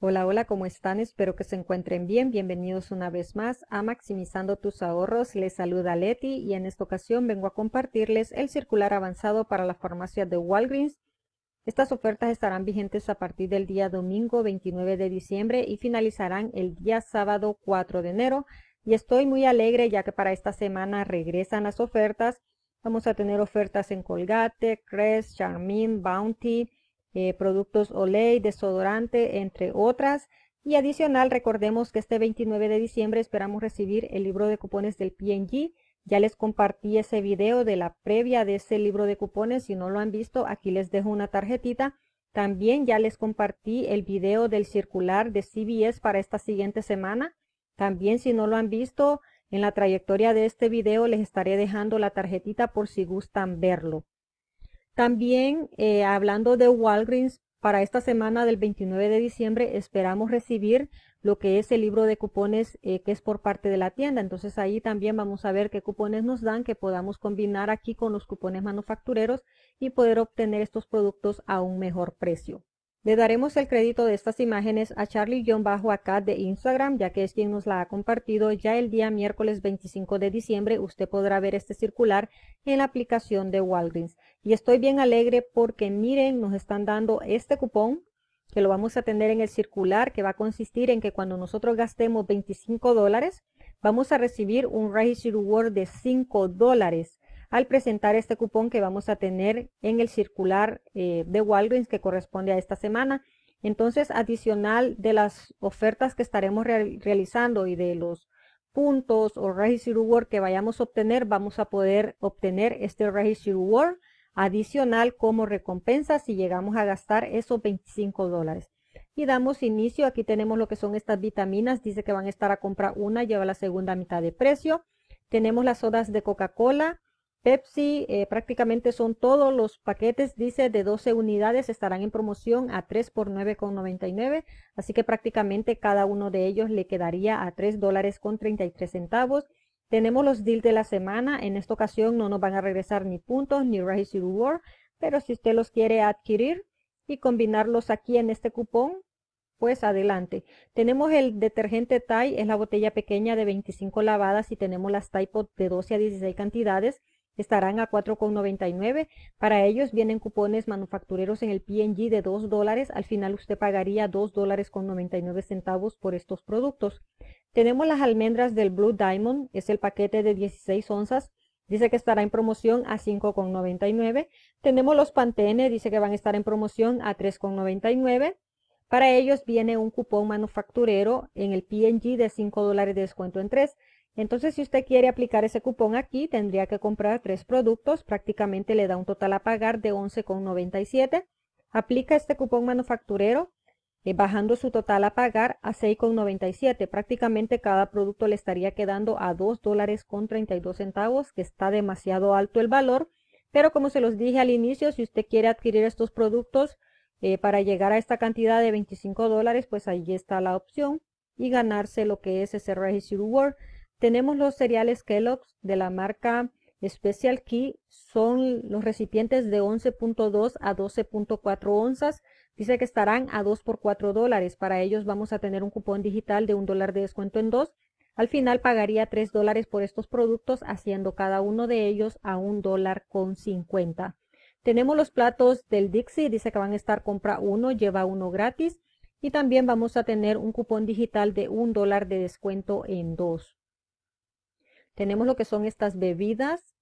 Hola, hola, ¿cómo están? Espero que se encuentren bien. Bienvenidos una vez más a Maximizando tus ahorros. Les saluda Leti y en esta ocasión vengo a compartirles el circular avanzado para la farmacia de Walgreens. Estas ofertas estarán vigentes a partir del día domingo 29 de diciembre y finalizarán el día sábado 4 de enero. Y estoy muy alegre ya que para esta semana regresan las ofertas. Vamos a tener ofertas en Colgate, Crest, Charmin, Bounty, eh, productos Olay, desodorante, entre otras. Y adicional, recordemos que este 29 de diciembre esperamos recibir el libro de cupones del P&G. Ya les compartí ese video de la previa de ese libro de cupones. Si no lo han visto, aquí les dejo una tarjetita. También ya les compartí el video del circular de CBS para esta siguiente semana. También si no lo han visto, en la trayectoria de este video les estaré dejando la tarjetita por si gustan verlo. También, eh, hablando de Walgreens, para esta semana del 29 de diciembre esperamos recibir lo que es el libro de cupones eh, que es por parte de la tienda. Entonces ahí también vamos a ver qué cupones nos dan que podamos combinar aquí con los cupones manufactureros y poder obtener estos productos a un mejor precio. Le daremos el crédito de estas imágenes a Charlie-Acá bajo John de Instagram, ya que es quien nos la ha compartido. Ya el día miércoles 25 de diciembre usted podrá ver este circular en la aplicación de Walgreens. Y estoy bien alegre porque miren, nos están dando este cupón que lo vamos a tener en el circular, que va a consistir en que cuando nosotros gastemos 25 dólares, vamos a recibir un Register Reward de 5 dólares al presentar este cupón que vamos a tener en el circular eh, de Walgreens que corresponde a esta semana. Entonces, adicional de las ofertas que estaremos realizando y de los puntos o Registry Reward que vayamos a obtener, vamos a poder obtener este Registry Reward adicional como recompensa si llegamos a gastar esos 25 dólares. Y damos inicio, aquí tenemos lo que son estas vitaminas, dice que van a estar a comprar una, lleva la segunda mitad de precio. Tenemos las sodas de Coca-Cola, Pepsi eh, prácticamente son todos los paquetes, dice de 12 unidades estarán en promoción a 3 por 9,99, así que prácticamente cada uno de ellos le quedaría a 3 dólares con 33 centavos. Tenemos los deals de la semana, en esta ocasión no nos van a regresar ni puntos ni Raise Reward, pero si usted los quiere adquirir y combinarlos aquí en este cupón, pues adelante. Tenemos el detergente Thai es la botella pequeña de 25 lavadas y tenemos las Tide de 12 a 16 cantidades estarán a 4,99. Para ellos vienen cupones manufactureros en el PNG de 2 dólares. Al final usted pagaría 2 dólares con 99 centavos por estos productos. Tenemos las almendras del Blue Diamond. Es el paquete de 16 onzas. Dice que estará en promoción a 5,99. Tenemos los Pantene. Dice que van a estar en promoción a 3,99. Para ellos viene un cupón manufacturero en el PNG de 5 dólares de descuento en 3. Entonces, si usted quiere aplicar ese cupón aquí, tendría que comprar tres productos. Prácticamente le da un total a pagar de 11,97. Aplica este cupón manufacturero, eh, bajando su total a pagar a 6,97. Prácticamente cada producto le estaría quedando a 2 dólares con 32 centavos, que está demasiado alto el valor. Pero como se los dije al inicio, si usted quiere adquirir estos productos, eh, para llegar a esta cantidad de 25 dólares, pues ahí está la opción y ganarse lo que es ese Registry Reward. Tenemos los cereales Kellogg's de la marca Special Key. Son los recipientes de 11.2 a 12.4 onzas. Dice que estarán a 2 por 4 dólares. Para ellos vamos a tener un cupón digital de 1 dólar de descuento en 2. Al final pagaría 3 dólares por estos productos, haciendo cada uno de ellos a un dólar con 50. Tenemos los platos del Dixie, dice que van a estar compra uno, lleva uno gratis. Y también vamos a tener un cupón digital de un dólar de descuento en dos. Tenemos lo que son estas bebidas.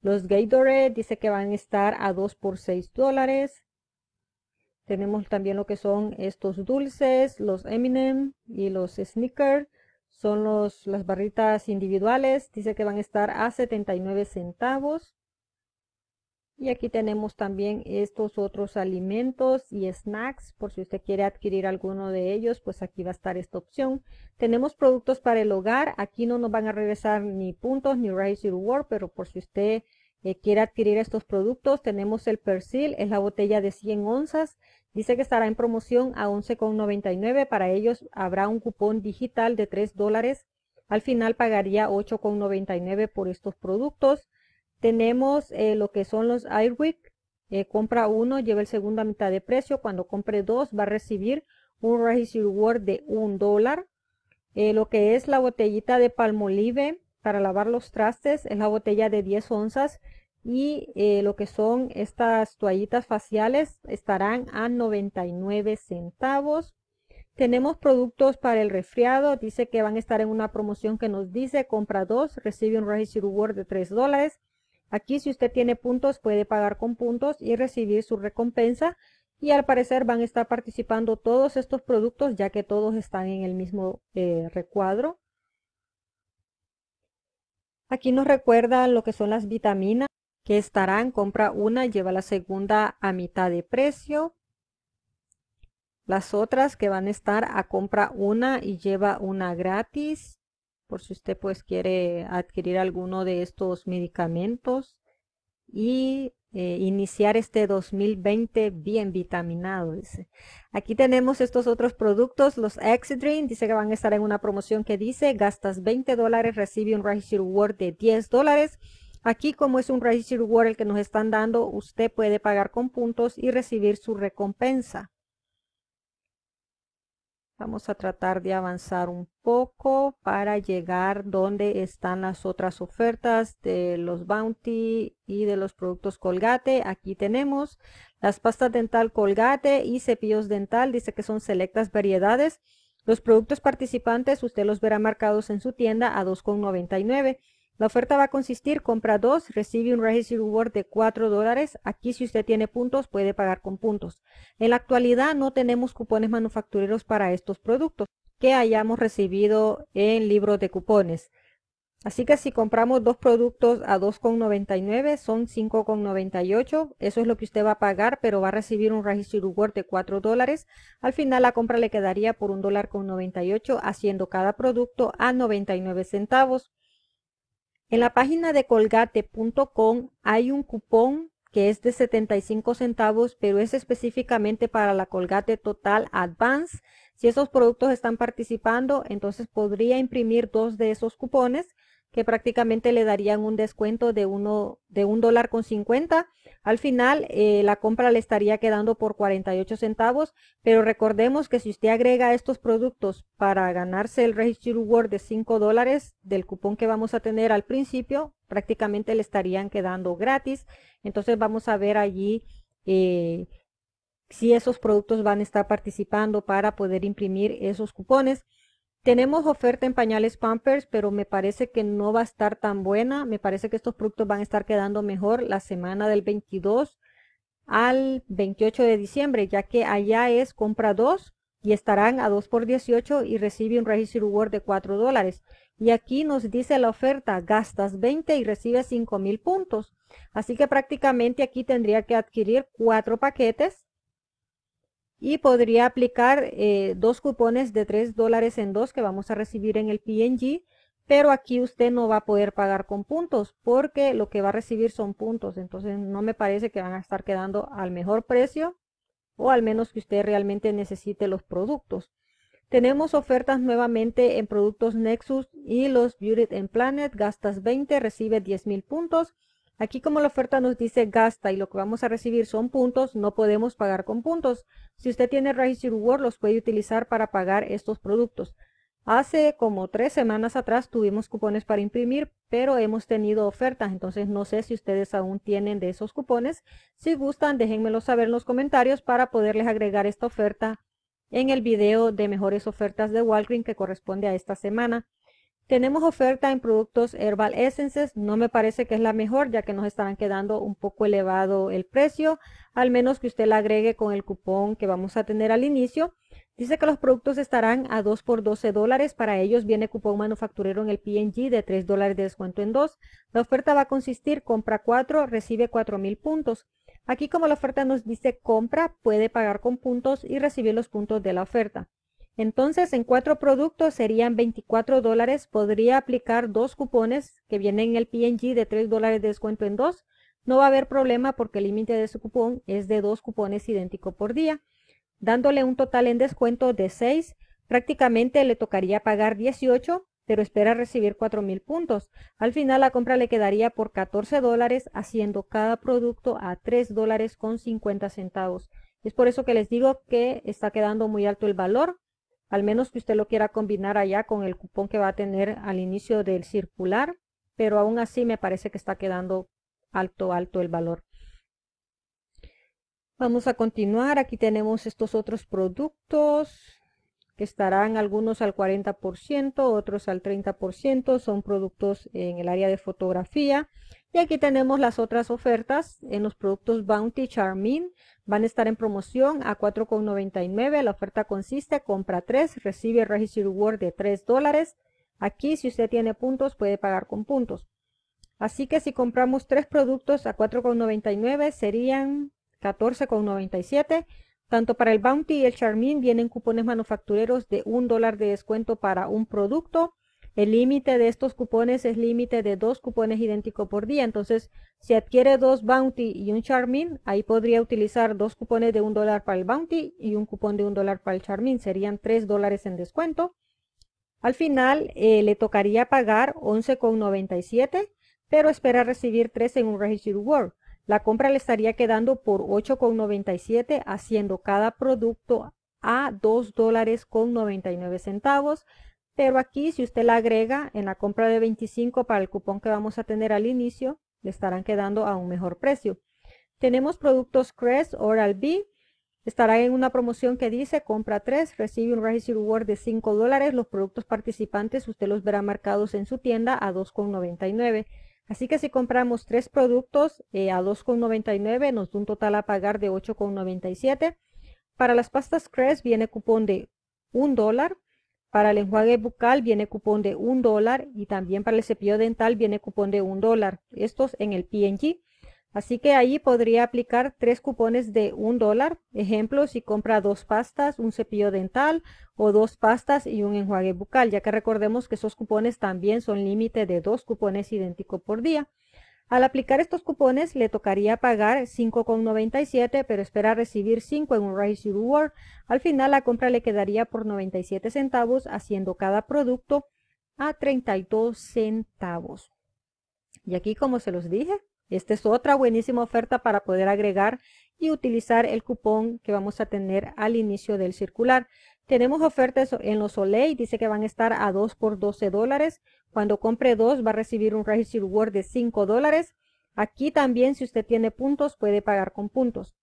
Los Gatorade dice que van a estar a 2 por 6 dólares. Tenemos también lo que son estos dulces, los Eminem y los Snickers. Son las barritas individuales. Dice que van a estar a 79 centavos. Y aquí tenemos también estos otros alimentos y snacks, por si usted quiere adquirir alguno de ellos, pues aquí va a estar esta opción. Tenemos productos para el hogar, aquí no nos van a regresar ni puntos ni Raise Your World, pero por si usted eh, quiere adquirir estos productos, tenemos el Persil, es la botella de 100 onzas, dice que estará en promoción a 11,99, para ellos habrá un cupón digital de 3 dólares, al final pagaría 8,99 por estos productos. Tenemos eh, lo que son los Airwick. Eh, compra uno, lleva el segundo a mitad de precio. Cuando compre dos, va a recibir un Registry Reward de un dólar. Eh, lo que es la botellita de palmolive para lavar los trastes es la botella de 10 onzas y lo que son estas toallitas faciales estarán a 99 centavos. Tenemos productos para el resfriado, dice que van a estar en una promoción que nos dice compra dos, recibe un Registry Reward de 3 dólares. Aquí si usted tiene puntos puede pagar con puntos y recibir su recompensa y al parecer van a estar participando todos estos productos ya que todos están en el mismo eh, recuadro. Aquí nos recuerda lo que son las vitaminas que estarán, compra una, lleva la segunda a mitad de precio. Las otras que van a estar a compra una y lleva una gratis por si usted pues quiere adquirir alguno de estos medicamentos y eh, iniciar este 2020 bien vitaminado. Dice. Aquí tenemos estos otros productos, los Exedrin, dice que van a estar en una promoción que dice gastas 20 dólares, recibe un Registry Reward de 10 dólares. Aquí como es un Registry Reward el que nos están dando, usted puede pagar con puntos y recibir su recompensa. Vamos a tratar de avanzar un poco para llegar donde están las otras ofertas de los Bounty y de los productos Colgate. Aquí tenemos las pastas dental Colgate y cepillos dental. Dice que son selectas variedades. Los productos participantes usted los verá marcados en su tienda a 2,99. La oferta va a consistir, compra dos, recibe un registro Reward de 4 dólares. Aquí si usted tiene puntos, puede pagar con puntos. En la actualidad no tenemos cupones manufactureros para estos productos que hayamos recibido en libros de cupones. Así que si compramos dos productos a 2,99 son 5,98. Eso es lo que usted va a pagar, pero va a recibir un registro reward de 4 dólares. Al final la compra le quedaría por $1.98 haciendo cada producto a 99 centavos. En la página de colgate.com hay un cupón que es de 75 centavos, pero es específicamente para la Colgate Total Advance. Si esos productos están participando, entonces podría imprimir dos de esos cupones que prácticamente le darían un descuento de, uno, de un dólar con 50 al final, eh, la compra le estaría quedando por 48 centavos, pero recordemos que si usted agrega estos productos para ganarse el Registry Reward de 5 dólares del cupón que vamos a tener al principio, prácticamente le estarían quedando gratis. Entonces vamos a ver allí eh, si esos productos van a estar participando para poder imprimir esos cupones. Tenemos oferta en pañales Pampers, pero me parece que no va a estar tan buena. Me parece que estos productos van a estar quedando mejor la semana del 22 al 28 de diciembre, ya que allá es compra 2 y estarán a 2 por 18 y recibe un registro Reward de 4 dólares. Y aquí nos dice la oferta, gastas 20 y recibes 5 mil puntos. Así que prácticamente aquí tendría que adquirir 4 paquetes y podría aplicar eh, dos cupones de 3 dólares en dos que vamos a recibir en el PNG, pero aquí usted no va a poder pagar con puntos porque lo que va a recibir son puntos, entonces no me parece que van a estar quedando al mejor precio o al menos que usted realmente necesite los productos. Tenemos ofertas nuevamente en productos Nexus y los Beauty and Planet, gastas 20, recibe 10 mil puntos Aquí como la oferta nos dice gasta y lo que vamos a recibir son puntos, no podemos pagar con puntos. Si usted tiene Register Reward, los puede utilizar para pagar estos productos. Hace como tres semanas atrás tuvimos cupones para imprimir, pero hemos tenido ofertas, entonces no sé si ustedes aún tienen de esos cupones. Si gustan, déjenmelo saber en los comentarios para poderles agregar esta oferta en el video de mejores ofertas de Walgreens que corresponde a esta semana. Tenemos oferta en productos Herbal Essences, no me parece que es la mejor ya que nos estarán quedando un poco elevado el precio, al menos que usted la agregue con el cupón que vamos a tener al inicio. Dice que los productos estarán a 2 por 12 dólares, para ellos viene cupón manufacturero en el P&G de 3 dólares de descuento en 2. La oferta va a consistir compra 4, recibe 4,000 mil puntos. Aquí como la oferta nos dice compra, puede pagar con puntos y recibir los puntos de la oferta. Entonces, en cuatro productos serían 24 dólares. Podría aplicar dos cupones que vienen en el PNG de 3 dólares de descuento en dos. No va a haber problema porque el límite de su cupón es de dos cupones idénticos por día, dándole un total en descuento de 6. Prácticamente le tocaría pagar 18, pero espera recibir 4.000 puntos. Al final la compra le quedaría por 14 dólares, haciendo cada producto a 3 dólares con 50 centavos. Es por eso que les digo que está quedando muy alto el valor al menos que usted lo quiera combinar allá con el cupón que va a tener al inicio del circular, pero aún así me parece que está quedando alto, alto el valor. Vamos a continuar, aquí tenemos estos otros productos que estarán algunos al 40%, otros al 30%, son productos en el área de fotografía. Y aquí tenemos las otras ofertas en los productos Bounty Charmin. Van a estar en promoción a 4,99. La oferta consiste, compra 3, recibe Registry Reward de 3 dólares. Aquí, si usted tiene puntos, puede pagar con puntos. Así que si compramos tres productos a 4,99 serían 14,97. Tanto para el Bounty y el Charmin vienen cupones manufactureros de $1 dólar de descuento para un producto el límite de estos cupones es límite de dos cupones idénticos por día. Entonces, si adquiere dos Bounty y un Charmin, ahí podría utilizar dos cupones de un dólar para el Bounty y un cupón de un dólar para el Charmin. Serían tres dólares en descuento. Al final, eh, le tocaría pagar 11,97, pero espera recibir tres en un Registered World. La compra le estaría quedando por 8,97, haciendo cada producto a 2.99 dólares con centavos pero aquí, si usted la agrega en la compra de 25 para el cupón que vamos a tener al inicio, le estarán quedando a un mejor precio. Tenemos productos Crest Oral B. Estará en una promoción que dice compra 3, recibe un registro Reward de 5 dólares. Los productos participantes usted los verá marcados en su tienda a 2,99. Así que si compramos 3 productos eh, a 2,99 nos da un total a pagar de 8,97. Para las pastas Crest viene cupón de 1 dólar para el enjuague bucal viene cupón de un dólar y también para el cepillo dental viene cupón de un dólar. Estos en el P&G. Así que ahí podría aplicar tres cupones de un dólar. Ejemplo, si compra dos pastas, un cepillo dental o dos pastas y un enjuague bucal, ya que recordemos que esos cupones también son límite de dos cupones idénticos por día. Al aplicar estos cupones le tocaría pagar 5,97 pero espera recibir 5 en un Raise Reward. Al final la compra le quedaría por 97 centavos haciendo cada producto a 32 centavos. Y aquí como se los dije, esta es otra buenísima oferta para poder agregar y utilizar el cupón que vamos a tener al inicio del circular. Tenemos ofertas en los Soleil, dice que van a estar a 2 por 12 dólares. Cuando compre 2 va a recibir un Register Reward de 5 dólares. Aquí también si usted tiene puntos puede pagar con puntos.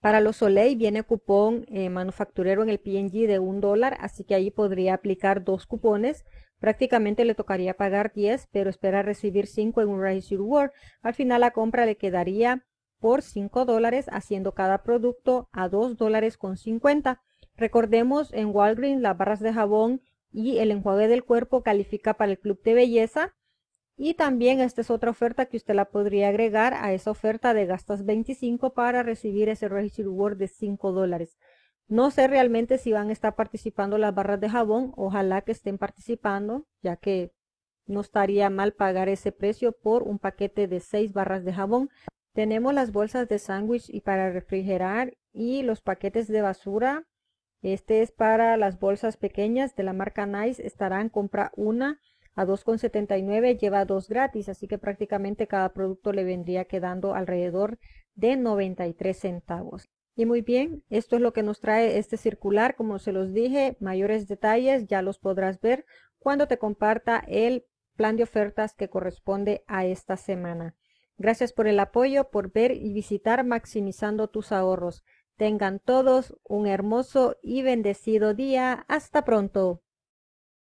Para los Soleil viene cupón eh, manufacturero en el PNG de 1 dólar, así que ahí podría aplicar dos cupones. Prácticamente le tocaría pagar 10, pero espera recibir 5 en un Register Reward. Al final la compra le quedaría por 5 dólares haciendo cada producto a 2 dólares con 50. Recordemos, en Walgreens las barras de jabón y el enjuague del cuerpo califica para el club de belleza. Y también esta es otra oferta que usted la podría agregar a esa oferta de gastas 25 para recibir ese Register word de 5 dólares. No sé realmente si van a estar participando las barras de jabón, ojalá que estén participando, ya que no estaría mal pagar ese precio por un paquete de 6 barras de jabón. Tenemos las bolsas de sándwich y para refrigerar y los paquetes de basura este es para las bolsas pequeñas de la marca Nice. Estarán compra una a 2,79 lleva dos gratis, así que prácticamente cada producto le vendría quedando alrededor de 93 centavos. Y muy bien, esto es lo que nos trae este circular, como se los dije, mayores detalles ya los podrás ver cuando te comparta el plan de ofertas que corresponde a esta semana. Gracias por el apoyo, por ver y visitar Maximizando tus ahorros. Tengan todos un hermoso y bendecido día. Hasta pronto.